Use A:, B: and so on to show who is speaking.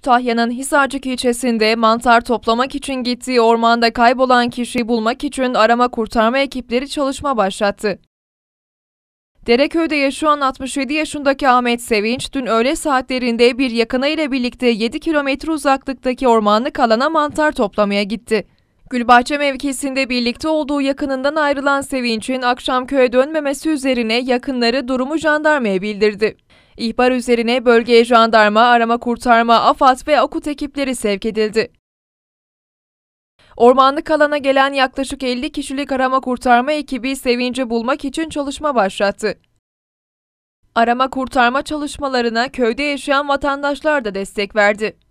A: Kütahya'nın Hisarcık ilçesinde mantar toplamak için gittiği ormanda kaybolan kişiyi bulmak için arama kurtarma ekipleri çalışma başlattı. Dereköy'de yaşayan 67 yaşındaki Ahmet Sevinç dün öğle saatlerinde bir yakını ile birlikte 7 kilometre uzaklıktaki ormanlık alana mantar toplamaya gitti. Gülbahçe mevkisinde birlikte olduğu yakınından ayrılan Sevinç'in akşam köye dönmemesi üzerine yakınları durumu jandarmaya bildirdi. İhbar üzerine bölgeye jandarma, arama kurtarma, AFAD ve AKUT ekipleri sevk edildi. Ormanlık alana gelen yaklaşık 50 kişilik arama kurtarma ekibi sevinci bulmak için çalışma başlattı. Arama kurtarma çalışmalarına köyde yaşayan
B: vatandaşlar da destek verdi.